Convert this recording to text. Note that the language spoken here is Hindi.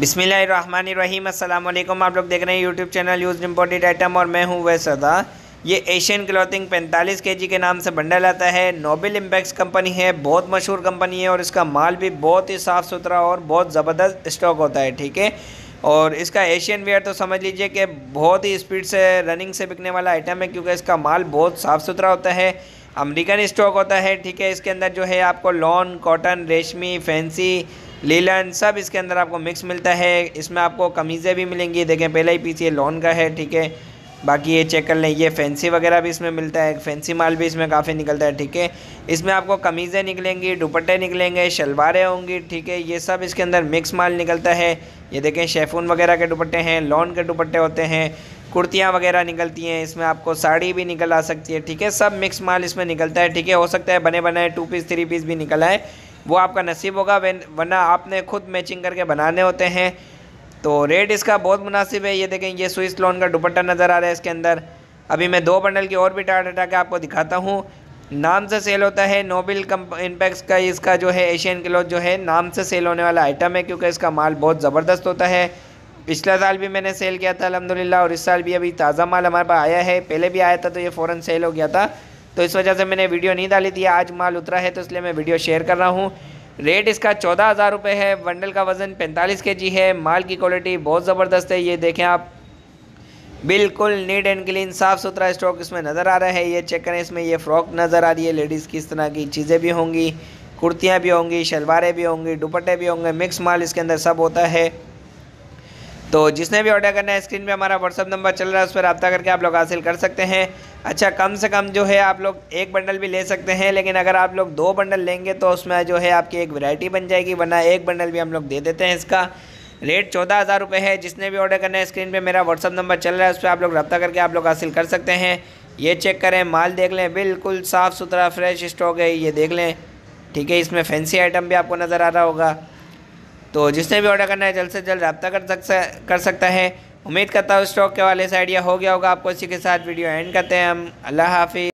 बिसमीम अल्लाम आप लोग देख रहे हैं YouTube channel use imported item और मैं हूँ वैसदा ये एशियन क्लॉथिंग 45 के के नाम से बंडल आता है नोबल इम्पैक्स कंपनी है बहुत मशहूर कंपनी है और इसका माल भी बहुत ही साफ़ सुथरा और बहुत ज़बरदस्त स्टॉक होता है ठीक है और इसका एशियन वेयर तो समझ लीजिए कि बहुत ही स्पीड से रनिंग से बिकने वाला आइटम है क्योंकि इसका माल बहुत साफ़ सुथरा होता है अमेरिकन स्टॉक होता है ठीक है इसके अंदर जो है आपको लॉन कॉटन रेशमी फैंसी लीलन सब इसके अंदर आपको मिक्स मिलता है इसमें आपको कमीज़ें भी मिलेंगी देखें पहला ही पीस ये लॉन का है ठीक है बाकी ये चेक कर लें ये फैंसी वगैरह भी इसमें मिलता है फैंसी माल भी इसमें काफ़ी निकलता है ठीक है इसमें आपको कमीज़ें निकलेंगी दुपट्टे निकलेंगे शलवारें होंगी ठीक है ये सब इसके अंदर मिक्स माल निकलता है ये देखें शेफून वगैरह के दुपट्टे हैं लॉन के दुपट्टे होते हैं कुर्तियाँ वगैरह निकलती हैं इसमें आपको साड़ी भी निकल आ सकती है ठीक है सब मिक्स माल इसमें निकलता है ठीक है हो सकता है बने बनाए टू पीस थ्री पीस भी निकल आए वो आपका नसीब होगा वरना आपने खुद मैचिंग करके बनाने होते हैं तो रेट इसका बहुत मुनासिब है ये देखें ये स्विस लोन का दुपट्टा नज़र आ रहा है इसके अंदर अभी मैं दो बंडल की और भी टाट हटा के आपको दिखाता हूँ नाम से सेल होता है नोबिल इम्पैक्स का इसका जो है एशियन क्लॉथ जो है नाम से सेल होने वाला आइटम है क्योंकि इसका माल बहुत ज़बरदस्त होता है पिछला साल भी मैंने सेल किया था अलहमदिल्ला और इस साल भी अभी ताज़ा माल हमारे पास आया है पहले भी आया था तो ये फ़ौरन सेल हो गया था तो इस वजह से मैंने वीडियो नहीं डाली थी आज माल उतरा है तो इसलिए मैं वीडियो शेयर कर रहा हूँ रेट इसका चौदह हज़ार रुपये है बंडल का वज़न पैंतालीस के जी है माल की क्वालिटी बहुत ज़बरदस्त है ये देखें आप बिल्कुल नीट एंड क्लीन साफ़ सुथरा स्टॉक इसमें नज़र आ रहा है ये चेक करें इसमें ये फ़्रॉक नज़र आ रही है लेडीज़ की इस तरह की चीज़ें भी होंगी कुर्तियाँ भी होंगी शलवारें भी होंगी दुपट्टे भी होंगे मिक्स माल इसके अंदर सब होता है तो जिसने भी ऑर्डर करना है स्क्रीन पे हमारा व्हाट्सअप नंबर चल रहा है उस पर रब्ता करके आप लोग हासिल कर सकते हैं अच्छा कम से कम जो है आप लोग एक बंडल भी ले सकते हैं लेकिन अगर आप लोग दो बंडल लेंगे तो उसमें जो है आपकी एक वैरायटी बन जाएगी वरना एक बंडल भी हम लोग दे देते हैं इसका रेट चौदह हज़ार रुपये है जिसने भी ऑर्डर करना है स्क्रीन पर मेरा व्हाट्सअप नंबर चल रहा है उस पर आप लोग रब्ता करके आप लोग हासिल कर सकते हैं ये चेक करें माल देख लें बिल्कुल साफ़ सुथरा फ्रेश स्टॉक है ये देख लें ठीक है इसमें फैंसी आइटम भी आपको नज़र आ रहा होगा तो जिसने भी ऑर्डर करना है जल्द से जल्द रब्ता कर सकता कर सकता है उम्मीद करता हूँ स्टॉक के वाले से आइडिया हो गया होगा आपको इसी के साथ वीडियो एंड करते हैं हम अल्लाह हाफि